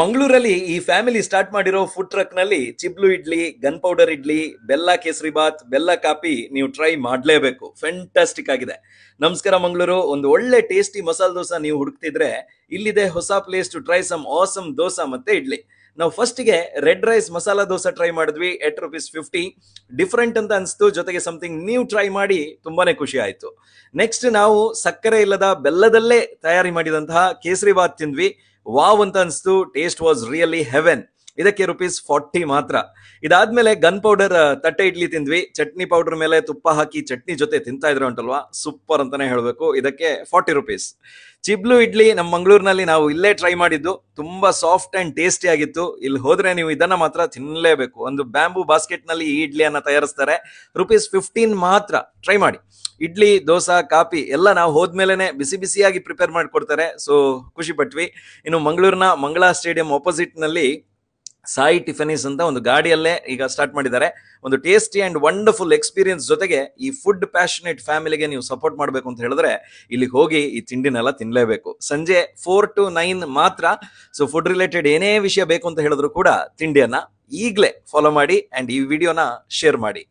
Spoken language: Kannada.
ಮಂಗಳೂರಲ್ಲಿ ಈ ಫ್ಯಾಮಿಲಿ ಸ್ಟಾರ್ಟ್ ಮಾಡಿರೋ ಫುಡ್ ಟ್ರಕ್ ನಲ್ಲಿ ಚಿಬ್ಲು ಇಡ್ಲಿ ಗನ್ ಪೌಡರ್ ಇಡ್ಲಿ ಬೆಲ್ಲ ಕೇಸರಿ ಬಾತ್ ಬೆಲ್ಲ ಕಾಪಿ ನೀವು ಟ್ರೈ ಮಾಡಲೇಬೇಕು ಫ್ಯಾಂಟಾಸ್ಟಿಕ್ ಆಗಿದೆ ನಮಸ್ಕಾರ ಮಂಗಳೂರು ಒಂದು ಒಳ್ಳೆ ಟೇಸ್ಟಿ ಮಸಾಲೆ ದೋಸೆ ನೀವು ಹುಡುಕ್ತಿದ್ರೆ ಇಲ್ಲಿದೆ ಹೊಸ place to try some awesome dosa ಮತ್ತೆ ಇಡ್ಲಿ ನಾವು ಗೆ red rice masala dosa try ಮಾಡಿದ್ವಿ ಎಟ್ ರುಪೀಸ್ ಫಿಫ್ಟಿ ಡಿಫ್ರೆಂಟ್ ಅಂತ ಅನಿಸ್ತು ಜೊತೆಗೆ ಸಮಥಿಂಗ್ ನೀವು ಟ್ರೈ ಮಾಡಿ ತುಂಬಾನೇ ಖುಷಿ ಆಯಿತು ನೆಕ್ಸ್ಟ್ ನಾವು ಸಕ್ಕರೆ ಇಲ್ಲದ ಬೆಲ್ಲದಲ್ಲೇ ತಯಾರಿ ಮಾಡಿದಂತಹ ಕೇಸರಿ ಬಾತ್ ತಿಂದ್ವಿ ವಾವ್ ಅಂತ ಅನಿಸ್ತು ಟೇಸ್ಟ್ ವಾಸ್ ರಿಯಲಿ ಹೆವೆನ್ ಇದಕ್ಕೆ ರುಪೀಸ್ ಫಾರ್ಟಿ ಮಾತ್ರ ಇದಾದ್ಮೇಲೆ ಗನ್ ಪೌಡರ್ ತಟ್ಟೆ ಇಡ್ಲಿ ತಿಂದ್ವಿ ಚಟ್ನಿ ಪೌಡರ್ ಮೇಲೆ ತುಪ್ಪ ಹಾಕಿ ಚಟ್ನಿ ಜೊತೆ ತಿಂತಾ ಇದ್ರು ಉಂಟಲ್ವಾ ಸೂಪರ್ ಅಂತಾನೆ ಹೇಳ್ಬೇಕು ಇದಕ್ಕೆ ಫಾರ್ಟಿ ರುಪೀಸ್ ಚಿಬ್ಲು ಇಡ್ಲಿ ನಮ್ಮ ಮಂಗಳೂರಿನಲ್ಲಿ ನಾವು ಇಲ್ಲೇ ಟ್ರೈ ಮಾಡಿದ್ದು ತುಂಬಾ ಸಾಫ್ಟ್ ಅಂಡ್ ಟೇಸ್ಟಿ ಆಗಿತ್ತು ಇಲ್ಲಿ ಹೋದ್ರೆ ನೀವು ಇದನ್ನ ಮಾತ್ರ ತಿನ್ನಲೇಬೇಕು ಒಂದು ಬ್ಯಾಂಬೂ ಬಾಸ್ಕೆಟ್ ನಲ್ಲಿ ಈ ಇಡ್ಲಿಯನ್ನ ತಯಾರಿಸ್ತಾರೆ ರುಪೀಸ್ ಫಿಫ್ಟೀನ್ ಮಾತ್ರ ಟ್ರೈ ಮಾಡಿ ಇಡ್ಲಿ ದೋಸಾ ಕಾಫಿ ಎಲ್ಲ ನಾವು ಹೋದ್ಮೇಲೆ ಬಿಸಿ ಬಿಸಿಯಾಗಿ ಪ್ರಿಪೇರ್ ಮಾಡಿಕೊಡ್ತಾರೆ ಸೊ ಖುಷಿ ಪಟ್ವಿ ಇನ್ನು ಮಂಗಳೂರಿನ ಮಂಗಳಾ ಸ್ಟೇಡಿಯಂ ಆಪೋಸಿಟ್ ನಲ್ಲಿ ಸಾಯಿ ಟಿಫನೀಸ್ ಅಂತ ಒಂದು ಗಾಡಿಯಲ್ಲೇ ಈಗ ಸ್ಟಾರ್ಟ್ ಮಾಡಿದ್ದಾರೆ ಒಂದು ಟೇಸ್ಟಿ ಅಂಡ್ ವಂಡರ್ಫುಲ್ ಎಕ್ಸ್ಪೀರಿಯನ್ಸ್ ಜೊತೆಗೆ ಈ ಫುಡ್ ಪ್ಯಾಷನೇಟ್ ಫ್ಯಾಮಿಲಿಗೆ ನೀವು ಸಪೋರ್ಟ್ ಮಾಡಬೇಕು ಅಂತ ಹೇಳಿದ್ರೆ ಇಲ್ಲಿಗೆ ಹೋಗಿ ಈ ತಿಂಡಿನೆಲ್ಲ ತಿನ್ನಲೇಬೇಕು ಸಂಜೆ ಫೋರ್ ಟು ನೈನ್ ಮಾತ್ರ ಸೊ ಫುಡ್ ರಿಲೇಟೆಡ್ ಏನೇ ವಿಷಯ ಬೇಕು ಅಂತ ಹೇಳಿದ್ರು ಕೂಡ ತಿಂಡಿಯನ್ನ ಈಗಲೇ ಫಾಲೋ ಮಾಡಿ ಅಂಡ್ ಈ ವಿಡಿಯೋನ ಶೇರ್ ಮಾಡಿ